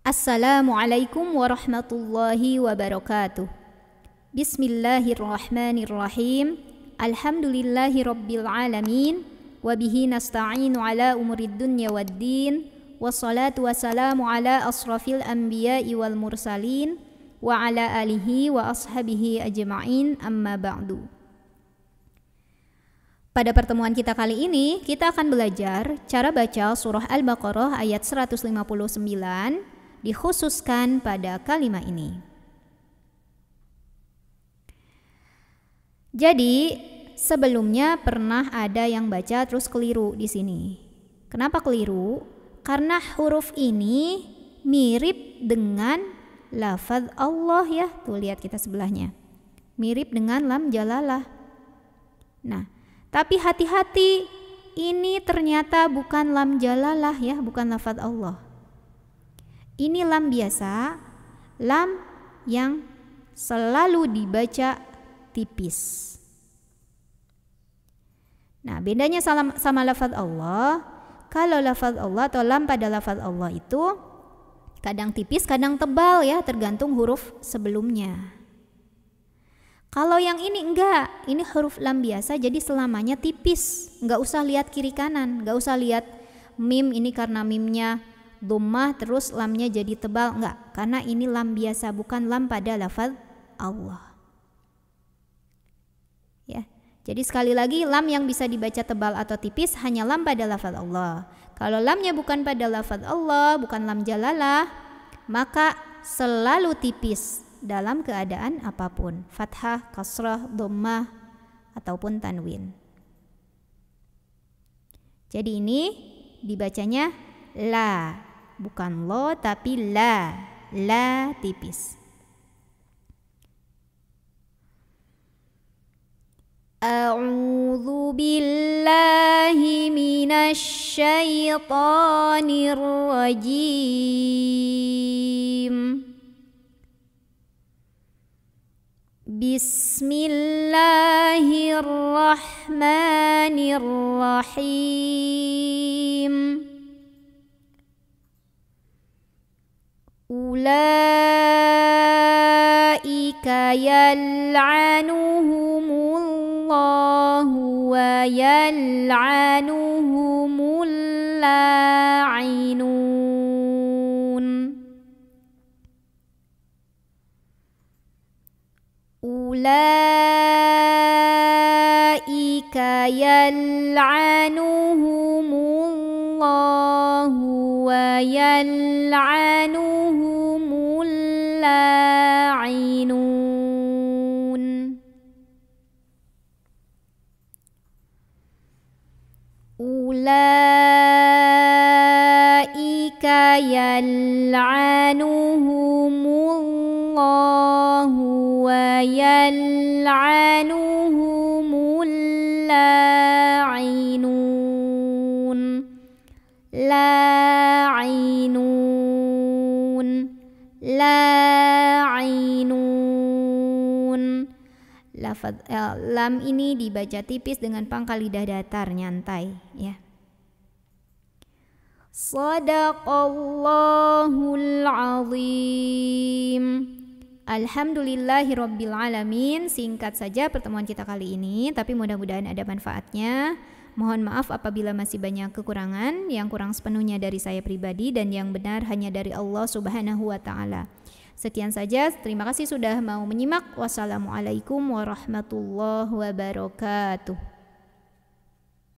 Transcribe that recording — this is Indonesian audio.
Assalamualaikum warahmatullahi wabarakatuh. Bismillahirrahmanirrahim. Alhamdulillahi rabbil alamin nasta'inu ala umurid dunya wad-din. wassalatu wassalamu ala asrafil anbiya'i wal mursalin wa ala alihi wa ashabihi ajma'in amma ba'du. Pada pertemuan kita kali ini, kita akan belajar cara baca surah Al-Baqarah ayat 159 dikhususkan pada kalimat ini. Jadi, sebelumnya pernah ada yang baca terus keliru di sini. Kenapa keliru? Karena huruf ini mirip dengan lafaz Allah ya. Tuh lihat kita sebelahnya. Mirip dengan lam jalalah. Nah, tapi hati-hati ini ternyata bukan lam jalalah ya, bukan lafaz Allah. Ini lam biasa, lam yang selalu dibaca tipis. Nah, bedanya sama, sama lafaz Allah, kalau lafaz Allah atau lam pada lafaz Allah itu kadang tipis, kadang tebal ya, tergantung huruf sebelumnya. Kalau yang ini enggak, ini huruf lam biasa jadi selamanya tipis. Enggak usah lihat kiri kanan, enggak usah lihat mim ini karena mimnya Domah terus lamnya jadi tebal enggak karena ini lam biasa bukan lam pada lafaz Allah ya jadi sekali lagi lam yang bisa dibaca tebal atau tipis hanya lam pada lafaz Allah kalau lamnya bukan pada lafaz Allah bukan lam jalalah maka selalu tipis dalam keadaan apapun fathah, kasrah, dhammah ataupun tanwin jadi ini dibacanya la bukan lo tapi la la tipis أعوذ بالله من الشيطان الرجيم بسم الله الرحمن الرحيم أولئك يلعنهم الله ويلعنهم اللاعنون أولئك يلعنهم ويلعنهم اللاعنون أولئك يلعنهم الله ويلعنهم la'inun lafaz eh, lam ini dibaca tipis dengan pangkal lidah datar nyantai ya Sadaqallahul azim Alhamdulillahirrabbilalamin singkat saja pertemuan kita kali ini tapi mudah-mudahan ada manfaatnya Mohon maaf apabila masih banyak kekurangan yang kurang sepenuhnya dari saya pribadi dan yang benar hanya dari Allah Subhanahu wa taala. Sekian saja, terima kasih sudah mau menyimak. Wassalamualaikum warahmatullahi wabarakatuh.